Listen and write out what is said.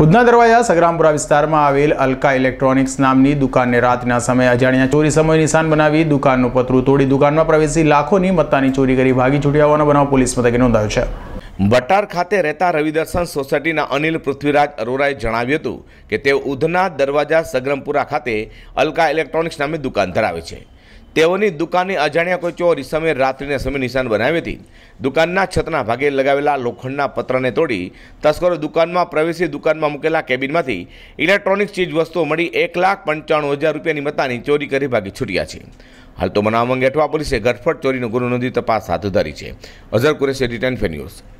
ખુદના દરવાજા સગ્રામપુરા વિસ્તારમાં આવેલ અલકા ઇલેક્ટ્રોનિક્સ નામની દુકાનને રાતના સમયે અજાણ્યા ચોરી સમય નિશાન બનાવી દુકાનનું પતરું તોડી દુકાનમાં પ્રવેશી લાખોની મત્તાની ચોરી કરી ભાગી છૂટ્યા હોવાનો બનાવ પોલીસ મથકે નોંધાયો છે બટાર ખાતે રહેતા રવિદર્શન સોસાયટીના અનિલ પૃથ્વીરાજ અરોરાએ જણાવ્યું હતું કે તેઓ ઉધના દરવાજા સગરમપુરા ખાતે અલકા ઇલેક્ટ્રોનિક્સ નામે દુકાન ધરાવે છે તેઓની દુકાને અજાણ્યા કોઈ ચોરી સમયે રાત્રિને સમય નિશાન બનાવી હતી દુકાનના છતના ભાગે લગાવેલા લોખંડના પત્રને તોડી તસ્કરો દુકાનમાં પ્રવેશી દુકાનમાં મૂકેલા કેબિનમાંથી ઇલેક્ટ્રોનિક વસ્તુઓ મળી એક લાખ પંચાણું હજાર રૂપિયાની મતાની ચોરી કરી ભાગી છૂટ્યા છે હાલ તો બનાવ અંગે અઠવા પોલીસે ગઠફટ ચોરીનો ગુનો નોંધી તપાસ હાથ ધરી છે અઝર કુરેશી રિટર્ન ફેન્યુઝ